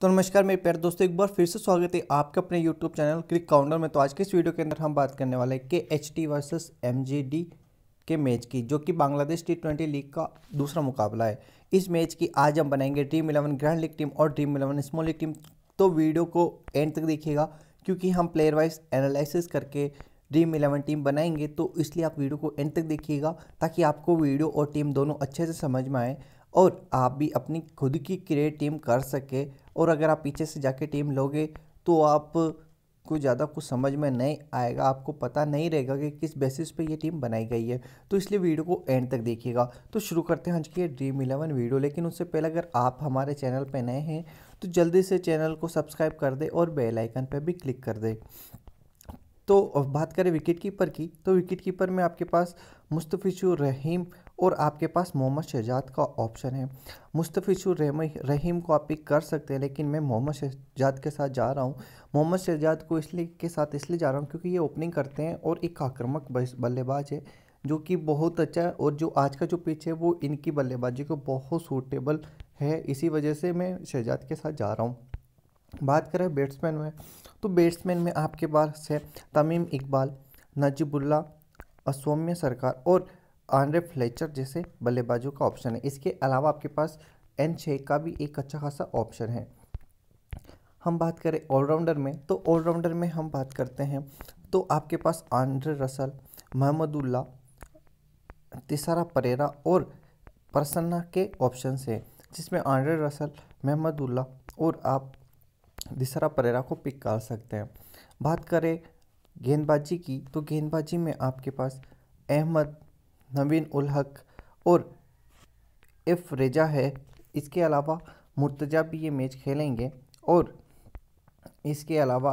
तो नमस्कार मेरे प्यारे दोस्तों एक बार फिर से स्वागत है आपके अपने YouTube चैनल क्रिक काउंटर में तो आज के इस वीडियो के अंदर हम बात करने वाले हैं के H T versus M K match की जो कि बांग्लादेश टी ट्वेंटी लीग का दूसरा मुकाबला है इस मैच की आज हम बनाएंगे dream eleven grand league team और dream eleven small league team तो वीडियो को एंड तक देखिएगा क्योंकि हम प्लेयर वाइज एनालिसिस करके ड्रीम इलेवन टीम बनाएंगे तो इसलिए आप वीडियो को एंड तक देखिएगा ताकि आपको वीडियो और टीम दोनों अच्छे से समझ में आए और आप भी अपनी खुद की क्रिएट टीम कर सके और अगर आप पीछे से जाके टीम लोगे तो आप को ज़्यादा कुछ समझ में नहीं आएगा आपको पता नहीं रहेगा कि किस बेसिस पे ये टीम बनाई गई है तो इसलिए वीडियो को एंड तक देखिएगा तो शुरू करते हैं आज की ड्रीम इलेवन वीडियो लेकिन उससे पहले अगर आप हमारे चैनल पे नए हैं तो जल्दी से चैनल को सब्सक्राइब कर दे और बेल आइकन पर भी क्लिक कर दे तो बात करें विकेट कीपर की तो विकेट कीपर में आपके पास मुस्तफ़िशुर रहीम और आपके पास मोहम्मद शहजाद का ऑप्शन है मुस्तफ़िजुर रहीम को आप पिक कर सकते हैं लेकिन मैं मोहम्मद शहजाद के साथ जा रहा हूँ मोहम्मद शहजाद को इसलिए के साथ इसलिए जा रहा हूँ क्योंकि ये ओपनिंग करते हैं और एक आक्रमक बल्लेबाज है जो कि बहुत अच्छा है और जो आज का जो पिच है वो इनकी बल्लेबाजी को बहुत सूटेबल है इसी वजह से मैं शहजाद के साथ जा रहा हूँ बात करें बैट्समैन में तो बैट्समैन में आपके पास है तमीम इकबाल नजीबुल्ला असौम्य सरकार और आंड्रे फ्लेचर जैसे बल्लेबाजों का ऑप्शन है इसके अलावा आपके पास एन छे का भी एक अच्छा खासा ऑप्शन है हम बात करें ऑलराउंडर में तो ऑलराउंडर में हम बात करते हैं तो आपके पास आंड्रे रसल महमदुल्ला तिसारा परेरा और प्रसन्ना के ऑप्शन है जिसमें आंड्रे रसल महमदुल्ला और आप दिसरा परेरा को पिक कर सकते हैं बात करें गेंदबाजी की तो गेंदबाजी में आपके पास अहमद नवीन उल हक और एफ रेजा है इसके अलावा मुर्तजा भी ये मैच खेलेंगे और इसके अलावा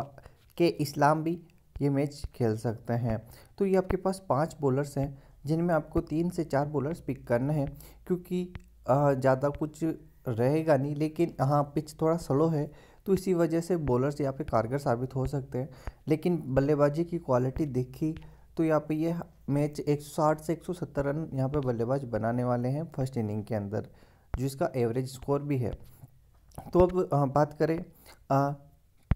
के इस्लाम भी ये मैच खेल सकते हैं तो ये आपके पास पांच बॉलर्स हैं जिनमें आपको तीन से चार बॉलर्स पिक करने हैं क्योंकि ज़्यादा कुछ रहेगा नहीं लेकिन हाँ पिच थोड़ा स्लो है तो इसी वजह से बॉलर्स यहाँ पे कारगर साबित हो सकते हैं लेकिन बल्लेबाजी की क्वालिटी देखी तो यहाँ पे ये मैच 160 से 170 रन यहाँ पे बल्लेबाज बनाने वाले हैं फर्स्ट इनिंग के अंदर जिसका एवरेज स्कोर भी है तो अब बात करें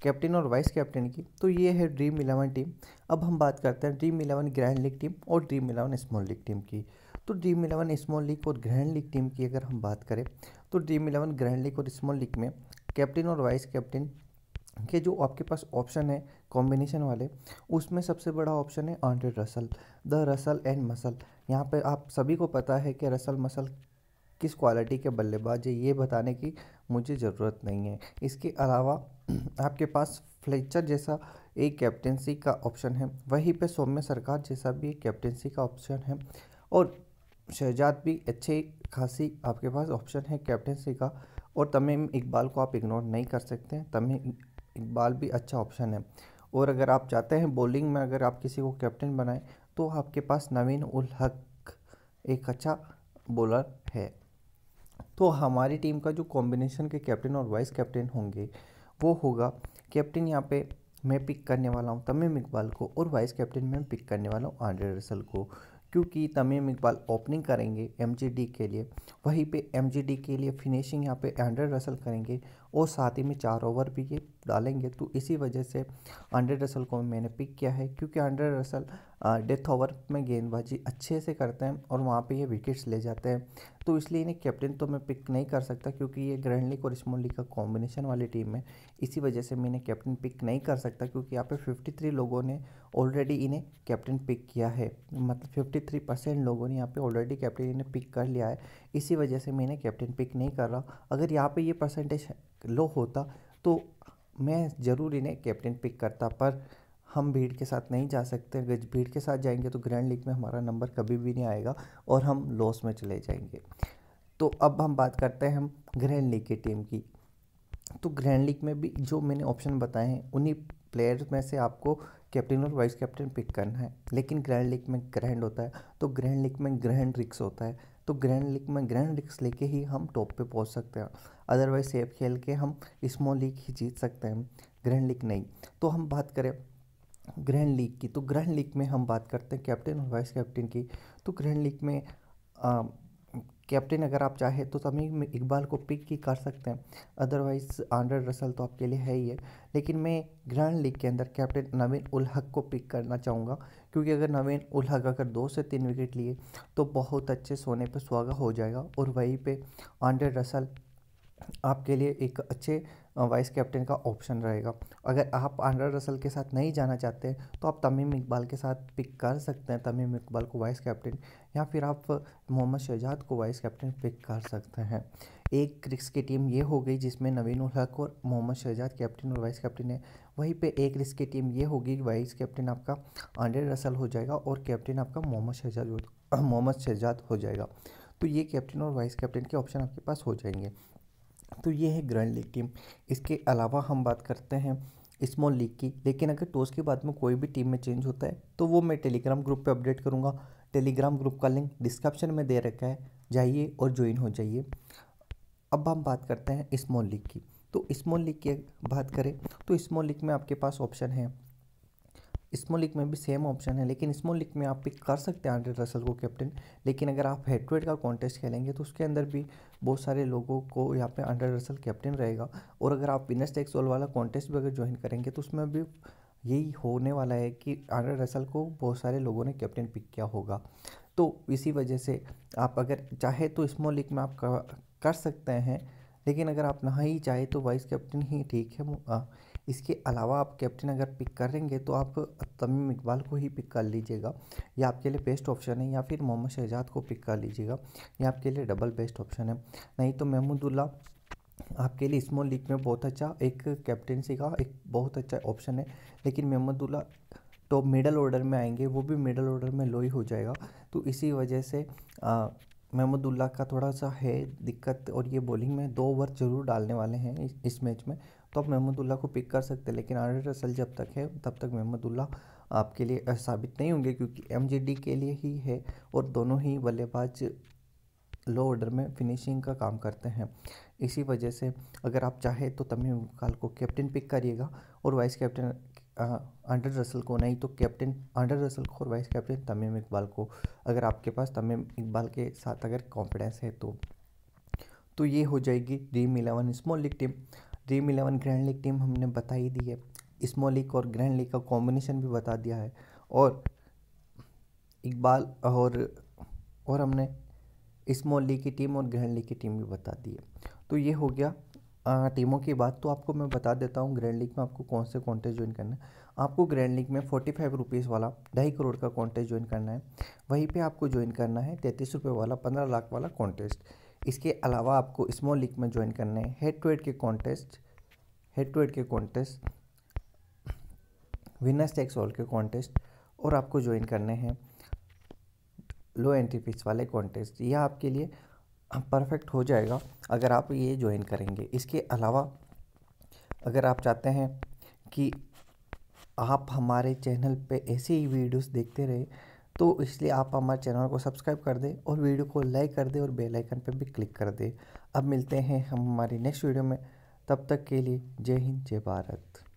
कैप्टन और वाइस कैप्टन की तो ये है ड्रीम इलेवन टीम अब हम बात करते हैं dream eleven grand league team और dream eleven small league team की तो ड्रीम इलेवन स्मॉल लीग और ग्रैंड लीग टीम की अगर हम बात करें तो ड्रीम इलेवन ग्रैंड लीग और स्मॉल लीग में कैप्टन और वाइस कैप्टन के जो आपके पास ऑप्शन है कॉम्बिनेशन वाले उसमें सबसे बड़ा ऑप्शन है Andre Russell the Russell and muscle यहाँ पे आप सभी को पता है कि रसल मसल किस क्वालिटी के बल्लेबाज है ये बताने की मुझे ज़रूरत नहीं है इसके अलावा आपके पास फ्लेचर जैसा एक कैप्टेंसी का ऑप्शन है वहीं पे सौम्य सरकार जैसा भी एक कैप्टेंसी का ऑप्शन है और शहजाद भी अच्छे खासी आपके पास ऑप्शन है कैप्टेंसी का और तमीम इकबाल को आप इग्नोर नहीं कर सकते तमीम इकबाल भी अच्छा ऑप्शन है और अगर आप चाहते हैं बॉलिंग में अगर आप किसी को कैप्टन बनाएं तो आपके पास नवीन उल हक एक अच्छा बॉलर है तो हमारी टीम का जो कॉम्बिनेशन के कैप्टन और वाइस कैप्टन होंगे वो होगा कैप्टन यहाँ पे मैं पिक करने वाला हूँ तमीम इकबाल को और वाइस कैप्टन मैं पिक करने वाला हूँ आंड्रे रसल को क्योंकि तमीम इकबाल ओपनिंग करेंगे एम के लिए वहीं पे एम के लिए फिनिशिंग यहाँ पे एंड्रेड रसल करेंगे और साथ ही में चार ओवर भी ये डालेंगे तो इसी वजह से एंड्रेड रसल को मैंने पिक किया है क्योंकि एंड्रेड रसल डेथ ओवर में गेंदबाजी अच्छे से करते हैं और वहाँ पे ये विकेट्स ले जाते हैं तो इसलिए इन्हें कैप्टन तो मैं पिक नहीं कर सकता क्योंकि ये ग्रैंड लीग और स्मॉल लीग का कॉम्बिनेशन वाली टीम है इसी वजह से मैं इन्हें कैप्टन पिक नहीं कर सकता क्योंकि यहाँ पे 53 लोगों ने ऑलरेडी इन्हें कैप्टन पिक किया है मतलब 53 परसेंट लोगों ने यहाँ पे ऑलरेडी कैप्टन इन्हें पिक कर लिया है इसी वजह से मैं इन्हें कैप्टन पिक नहीं कर रहा अगर यहाँ पर ये परसेंटेज लो होता तो मैं ज़रूर इन्हें कैप्टन पिक करता पर हम भीड़ के साथ नहीं जा सकते भीड़ के साथ जाएंगे तो ग्रैंड लीग में हमारा नंबर कभी भी नहीं आएगा और हम लॉस में चले जाएंगे तो अब हम बात करते हैं हम ग्रैंड लीग की टीम की तो ग्रैंड लीग में भी जो मैंने ऑप्शन बताए हैं उन्हीं प्लेयर्स में से आपको कैप्टन और वाइस कैप्टन पिक करना है लेकिन ग्रैंड लीग में ग्रैंड होता है तो ग्रैंड लीग में ग्रैंड रिक्स होता है तो ग्रैंड लीग में ग्रैंड रिक्स लेके ही हम टॉप पे पहुंच सकते हैं अदरवाइज सेफ खेल के हम स्मॉल लीग ही जीत सकते हैं ग्रैंड लीग नहीं तो हम बात करें ग्रैंड लीग की तो ग्रैंड लीग में हम बात करते हैं कैप्टन और वाइस कैप्टन की तो ग्रैंड लीग में कैप्टन अगर आप चाहें तो तभी इकबाल को पिक ही कर सकते हैं अदरवाइज़ आंड्रेड रसल तो आपके लिए है ही है लेकिन मैं ग्रैंड लीग के अंदर कैप्टन नवीन उल हक को पिक करना चाहूँगा क्योंकि अगर नवीन उल हक अगर दो से तीन विकेट लिए तो बहुत अच्छे सोने पर स्वागत हो जाएगा और वहीं पर आंड्रेड रसल आपके लिए एक अच्छे वाइस कैप्टन का ऑप्शन रहेगा अगर आप आंड्रा रसल के साथ नहीं जाना चाहते तो आप तमीम इकबाल के साथ पिक कर सकते हैं तमीम इकबाल को वाइस कैप्टन या फिर आप मोहम्मद शहजाद को वाइस कैप्टन पिक कर सकते हैं एक क्रिक्स की टीम ये हो गई जिसमें नवीन उलहक और मोहम्मद शहजाद कैप्टन और वाइस कैप्टन है वहीं पे एक क्रिक्स की टीम ये होगी वाइस कैप्टन आपका आंड्रे रसल हो जाएगा और कैप्टन आपका मोहम्मद शहजाद मोहम्मद शहजाद हो जाएगा तो ये कैप्टन और वाइस कैप्टन के ऑप्शन आपके पास हो जाएंगे तो ये है ग्रैंड लीग टीम इसके अलावा हम बात करते हैं स्मॉल लीग की लेकिन अगर टॉस के बाद में कोई भी टीम में चेंज होता है तो वो मैं टेलीग्राम ग्रुप पे अपडेट करूँगा टेलीग्राम ग्रुप का लिंक डिस्क्रिप्शन में दे रखा है जाइए और ज्वाइन हो जाइए अब हम बात करते हैं स्मॉल लीग की तो स्मॉल लीग की बात करें तो स्मॉल लीग में आपके पास ऑप्शन है स्मॉल लीग में भी सेम ऑप्शन है लेकिन स्मॉल लीग में आप पिक कर सकते हैं आंड्रे रसल को कैप्टन लेकिन अगर आप हेड का कॉन्टेस्ट खेलेंगे तो उसके अंदर भी बहुत सारे लोगों को यहाँ पे आंड्रे रसल कैप्टन रहेगा और अगर आप विनर्स टेक्स वॉल वाला कॉन्टेस्ट भी अगर ज्वाइन करेंगे तो उसमें भी यही होने वाला है कि आंड्रे रसल को बहुत सारे लोगों ने कैप्टन पिक किया होगा तो इसी वजह से आप अगर चाहे तो स्मॉल लीग में आप कर सकते हैं लेकिन अगर आप नहीं चाहे तो वाइस कैप्टन ही ठीक है इसके अलावा आप कैप्टन अगर पिक करेंगे तो आप तमीम इकबाल को ही पिक कर लीजिएगा या आपके लिए बेस्ट ऑप्शन है या फिर मोहम्मद शहजाद को पिक कर लीजिएगा या आपके लिए डबल बेस्ट ऑप्शन है नहीं तो महमूदुल्ला आपके लिए स्मॉल लीग में बहुत अच्छा एक कैप्टनसी का एक बहुत अच्छा ऑप्शन है लेकिन महमूदुल्ला तो मिडल ऑर्डर में आएंगे वो भी मिडल ऑर्डर में लो ही हो जाएगा तो इसी वजह से महमूदुल्ला का थोड़ा सा है दिक्कत और ये बॉलिंग में दो ओवर ज़रूर डालने वाले हैं इस, इस मैच में तो आप महमदुल्ला को पिक कर सकते हैं लेकिन आर रसल जब तक है तब तक महमदुल्ला आपके लिए साबित नहीं होंगे क्योंकि एम के लिए ही है और दोनों ही बल्लेबाज लो ऑर्डर में फिनिशिंग का काम करते हैं इसी वजह से अगर आप चाहें तो तमीम इकबाल को कैप्टन पिक करिएगा और वाइस कैप्टन अंडर रसल को नहीं तो कैप्टन अंडर रसल को और वाइस कैप्टन तमीम इकबाल को अगर आपके पास तमीम इकबाल के साथ अगर कॉन्फिडेंस है तो तो ये हो जाएगी Dream eleven small league team Dream eleven grand league team हमने बता ही दी है स्मॉल लीग और ग्रैंड लीग का कॉम्बिनेशन भी बता दिया है और इकबाल और और हमने स्मॉल लीग की टीम और ग्रैंड लीग की टीम भी बता दी है तो ये हो गया आ, टीमों की बात तो आपको मैं बता देता हूँ ग्रैंड लीग में आपको कौन से कॉन्टेस्ट ज्वाइन करना है आपको ग्रैंड लीग में फोर्टी फाइव रुपीज़ वाला ढाई करोड़ का कॉन्टेस्ट ज्वाइन करना है वहीं पे आपको ज्वाइन करना है तैंतीस रुपये वाला पंद्रह लाख वाला कॉन्टेस्ट इसके अलावा आपको स्मॉल लीग में ज्वाइन करने हैं हेड टू हेड के कॉन्टेस्ट हेड टू हेड के कॉन्टेस्ट विनर्स टेक्स ऑल के कॉन्टेस्ट और आपको ज्वाइन करने हैं लो एंट्री फीस वाले कॉन्टेस्ट यह आपके लिए परफेक्ट हो जाएगा अगर आप ये ज्वाइन करेंगे इसके अलावा अगर आप चाहते हैं कि आप हमारे चैनल पे ऐसे ही वीडियोस देखते रहे तो इसलिए आप हमारे चैनल को सब्सक्राइब कर दें और वीडियो को लाइक कर दें और बेल आइकन पर भी क्लिक कर दें अब मिलते हैं हम हमारी नेक्स्ट वीडियो में तब तक के लिए जय हिंद जय भारत